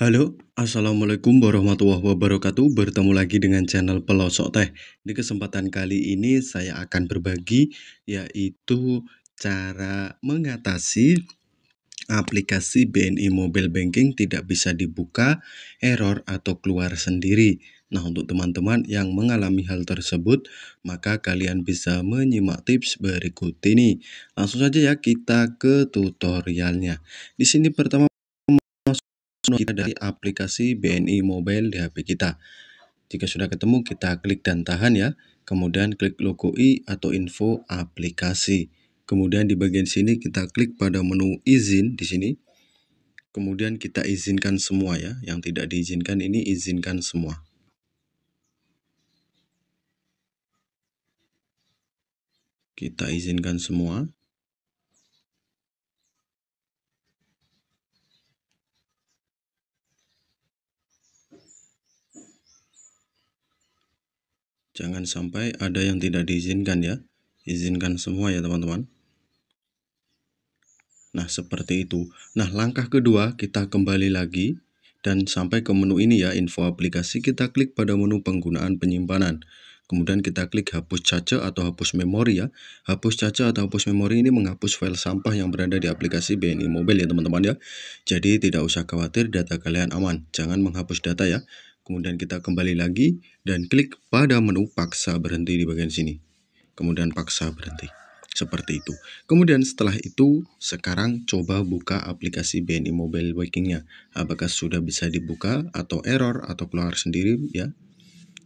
Halo, Assalamualaikum warahmatullahi wabarakatuh Bertemu lagi dengan channel Pelosok Teh Di kesempatan kali ini saya akan berbagi Yaitu cara mengatasi aplikasi BNI Mobile Banking tidak bisa dibuka, error, atau keluar sendiri Nah untuk teman-teman yang mengalami hal tersebut Maka kalian bisa menyimak tips berikut ini Langsung saja ya kita ke tutorialnya Di sini pertama kita dari aplikasi BNI Mobile di HP kita. Jika sudah ketemu, kita klik dan tahan ya. Kemudian klik logo i atau info aplikasi. Kemudian di bagian sini kita klik pada menu izin di sini. Kemudian kita izinkan semua ya. Yang tidak diizinkan ini izinkan semua. Kita izinkan semua. Jangan sampai ada yang tidak diizinkan ya. Izinkan semua ya teman-teman. Nah, seperti itu. Nah, langkah kedua kita kembali lagi dan sampai ke menu ini ya, info aplikasi kita klik pada menu penggunaan penyimpanan. Kemudian kita klik hapus cache atau hapus memori ya. Hapus cache atau hapus memori ini menghapus file sampah yang berada di aplikasi BNI Mobile ya teman-teman ya. Jadi tidak usah khawatir data kalian aman. Jangan menghapus data ya. Kemudian kita kembali lagi dan klik pada menu paksa berhenti di bagian sini. Kemudian paksa berhenti. Seperti itu. Kemudian setelah itu, sekarang coba buka aplikasi BNI Mobile Bankingnya. Apakah sudah bisa dibuka atau error atau keluar sendiri ya?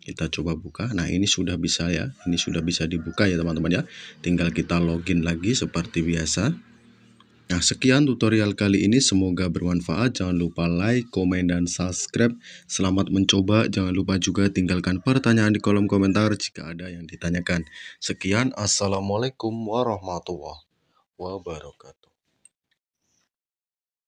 Kita coba buka. Nah ini sudah bisa ya. Ini sudah bisa dibuka ya teman-teman ya. Tinggal kita login lagi seperti biasa. Nah, sekian tutorial kali ini. Semoga bermanfaat. Jangan lupa like, komen, dan subscribe. Selamat mencoba. Jangan lupa juga tinggalkan pertanyaan di kolom komentar jika ada yang ditanyakan. Sekian. Assalamualaikum warahmatullahi wabarakatuh.